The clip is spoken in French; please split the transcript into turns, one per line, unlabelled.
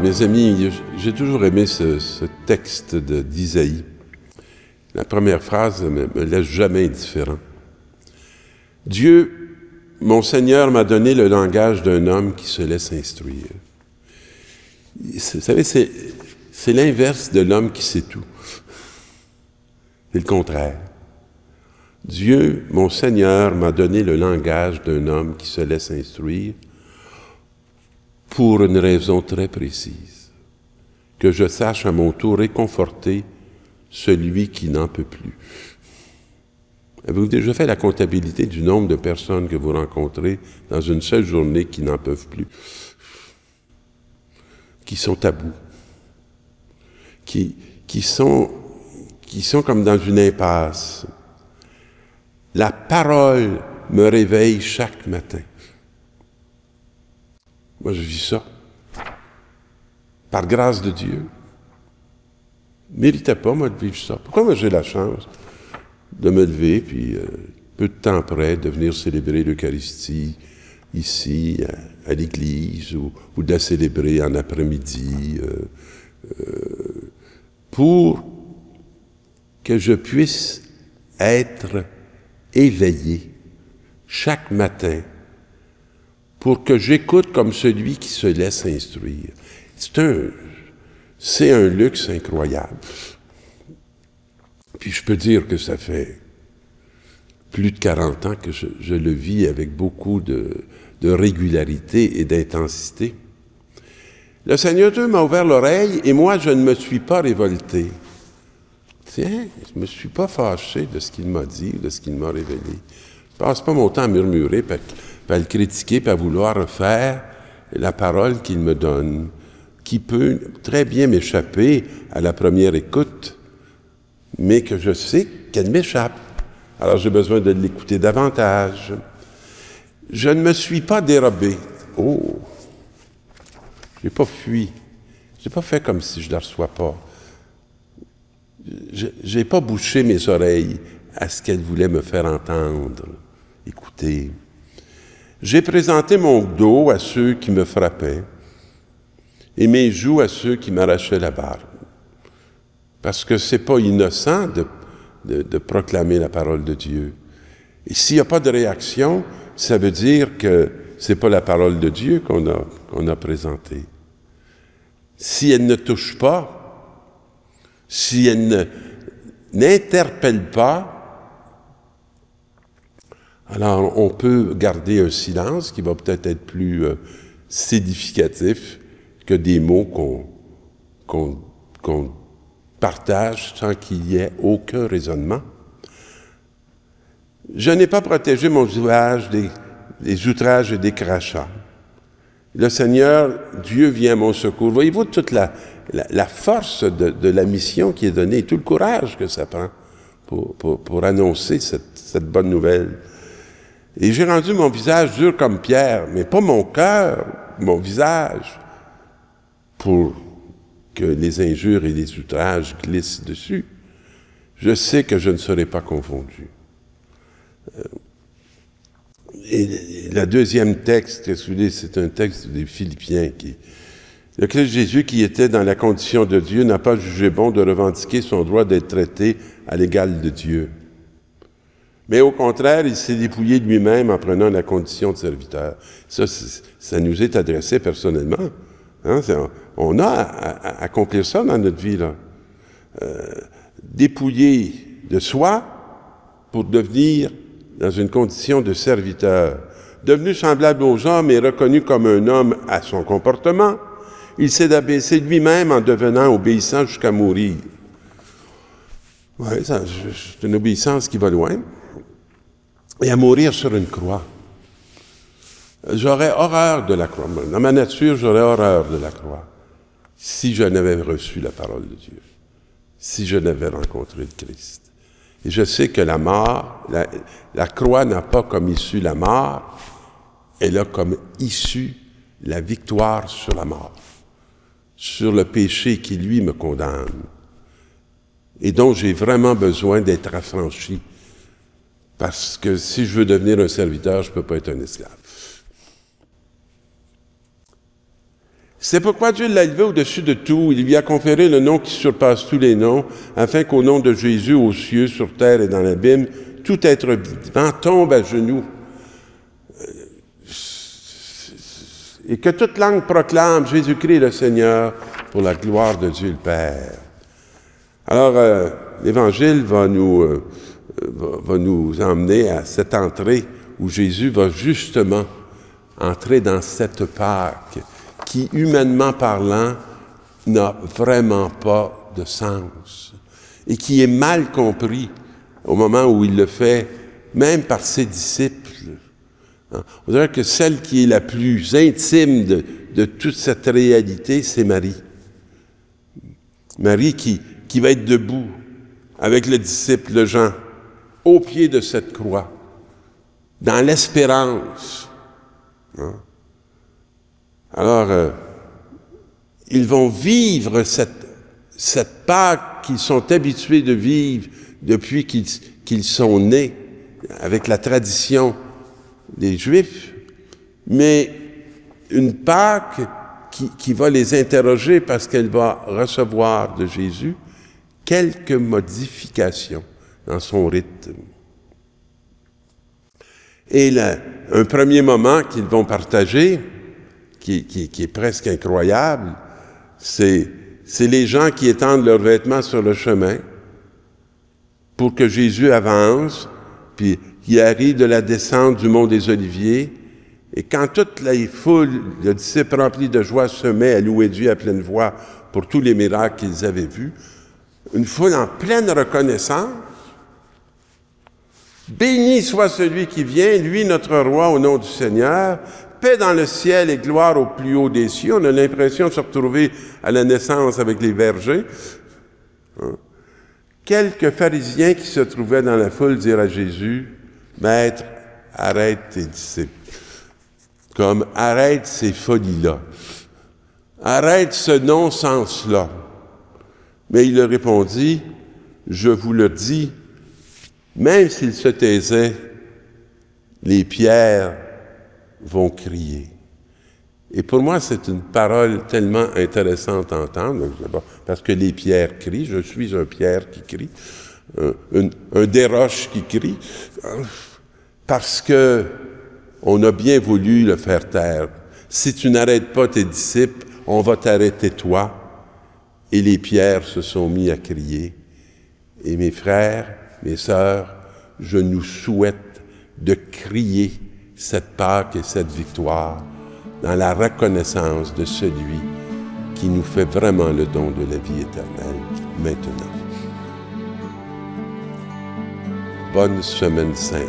mes amis. J'ai toujours aimé ce, texte d'Isaïe. La première phrase ne me, me laisse jamais indifférent. Dieu, mon Seigneur, m'a donné le langage d'un homme qui se laisse instruire. Vous savez, c'est l'inverse de l'homme qui sait tout. C'est le contraire. Dieu, mon Seigneur, m'a donné le langage d'un homme qui se laisse instruire pour une raison très précise, que je sache à mon tour réconforter celui qui n'en peut plus. Avez-vous déjà fait la comptabilité du nombre de personnes que vous rencontrez dans une seule journée qui n'en peuvent plus, qui sont à bout, qui, qui, sont, qui sont comme dans une impasse? La parole me réveille chaque matin. Moi, je vis ça. Par grâce de Dieu. Je méritais pas, moi, de vivre ça. Pourquoi moi, j'ai la chance de me lever, puis euh, peu de temps après, de venir célébrer l'Eucharistie ici, à, l'Église, ou, ou, de la célébrer en après-midi, euh, euh, pour que je puisse être éveillé chaque matin pour que j'écoute comme celui qui se laisse instruire. C'est un, c'est un luxe incroyable. Puis je peux dire que ça fait plus de 40 ans que je, le vis avec beaucoup de, régularité et d'intensité. Le Seigneur Dieu m'a ouvert l'oreille et moi, je ne me suis pas révolté. Tiens, je ne me suis pas fâché de ce qu'il m'a dit, de ce qu'il m'a révélé. Je passe pas mon temps à murmurer, à, le critiquer, puis à vouloir refaire la parole qu'il me donne, qui peut très bien m'échapper à la première écoute, mais que je sais qu'elle m'échappe. Alors j'ai besoin de l'écouter davantage. Je ne me suis pas dérobé. Oh! Je n'ai pas fui. Je n'ai pas fait comme si je ne la reçois pas. Je n'ai pas bouché mes oreilles à ce qu'elle voulait me faire entendre. Écoutez, j'ai présenté mon dos à ceux qui me frappaient et mes joues à ceux qui m'arrachaient la barbe. Parce que c'est pas innocent de, proclamer la parole de Dieu. Et s'il n'y a pas de réaction, ça veut dire que c'est pas la parole de Dieu qu'on a, qu'on a présentée. Si elle ne touche pas, si elle n'interpelle pas, alors, on peut garder un silence qui va peut-être être plus significatif euh, sédificatif que des mots qu'on partage sans qu'il y ait aucun raisonnement. Je n'ai pas protégé mon ouvrage des, outrages et des crachats. Le Seigneur, Dieu vient à mon secours. Voyez-vous toute la, force de, la mission qui est donnée, et tout le courage que ça prend pour, annoncer cette bonne nouvelle. Et j'ai rendu mon visage dur comme pierre, mais pas mon cœur, mon visage, pour que les injures et les outrages glissent dessus. Je sais que je ne serai pas confondu. Euh, et le deuxième texte, c'est un texte des Philippiens qui, le Christ Jésus, qui était dans la condition de Dieu, n'a pas jugé bon de revendiquer son droit d'être traité à l'égal de Dieu. Mais au contraire, il s'est dépouillé de lui-même en prenant la condition de serviteur. Ça, ça nous est adressé personnellement. Hein, on a à, accomplir ça dans notre vie. Là. Euh, de soi pour devenir dans une condition de serviteur. Devenu semblable aux hommes et reconnu comme un homme à son comportement, il s'est abaissé lui-même en devenant obéissant jusqu'à mourir. Oui, c'est une obéissance qui va loin et à mourir sur une croix. J'aurais horreur de la croix. Dans ma nature, j'aurais horreur de la croix si je n'avais reçu la parole de Dieu, si je n'avais rencontré le Christ. Et je sais que la mort, la, croix n'a pas comme issue la mort, elle a comme issue la victoire sur la mort, sur le péché qui, lui, me condamne, et dont j'ai vraiment besoin d'être affranchi parce que si je veux devenir un serviteur, je ne peux pas être un esclave. C'est pourquoi Dieu l'a élevé au-dessus de tout. Il lui a conféré le nom qui surpasse tous les noms, afin qu'au nom de Jésus, aux cieux, sur terre et dans l'abîme, tout être vivant tombe à genoux. Et que toute langue proclame Jésus-Christ le Seigneur pour la gloire de Dieu le Père. Alors, euh, l'Évangile va nous... Euh, va nous emmener à cette entrée où Jésus va justement entrer dans cette Pâque qui, humainement parlant, n'a vraiment pas de sens et qui est mal compris au moment où il le fait, même par ses disciples. Hein? On dirait que celle qui est la plus intime de, toute cette réalité, c'est Marie. Marie qui, qui va être debout avec le disciple Jean au pied de cette croix, dans l'espérance. Hein? Alors, euh, ils vont vivre cette, cette Pâque qu'ils sont habitués de vivre depuis qu'ils sont nés, avec la tradition des Juifs, mais une Pâque qui, qui va les interroger parce qu'elle va recevoir de Jésus quelques modifications dans son rythme. Et là, un premier moment qu'ils vont partager, qui, est presque incroyable, c'est les gens qui étendent leurs vêtements sur le chemin pour que Jésus avance, puis il arrive de la descente du mont des Oliviers. Et quand toute la foule, le disciple rempli de joie, se met à louer Dieu à pleine voix pour tous les miracles qu'ils avaient vus, une foule en pleine reconnaissance, Béni soit celui qui vient, lui notre roi au nom du Seigneur. Paix dans le ciel et gloire au plus haut des cieux. On a l'impression de se retrouver à la naissance avec les vergers. Hein? Quelques pharisiens qui se trouvaient dans la foule dirent à Jésus, Maître, arrête tes disciples. Comme arrête ces folies-là. Arrête ce non-sens-là. Mais il leur répondit, Je vous le dis, même s'il se taisait, les pierres vont crier. Et pour moi, c'est une parole tellement intéressante à entendre, parce que les pierres crient, je suis un pierre qui crie, euh, un, un déroche qui crie, parce que on a bien voulu le faire taire. Si tu n'arrêtes pas tes disciples, on va t'arrêter toi. Et les pierres se sont mis à crier. Et mes frères, mes sœurs, je nous souhaite de crier cette Pâque et cette victoire dans la reconnaissance de celui qui nous fait vraiment le don de la vie éternelle maintenant. Bonne semaine sainte.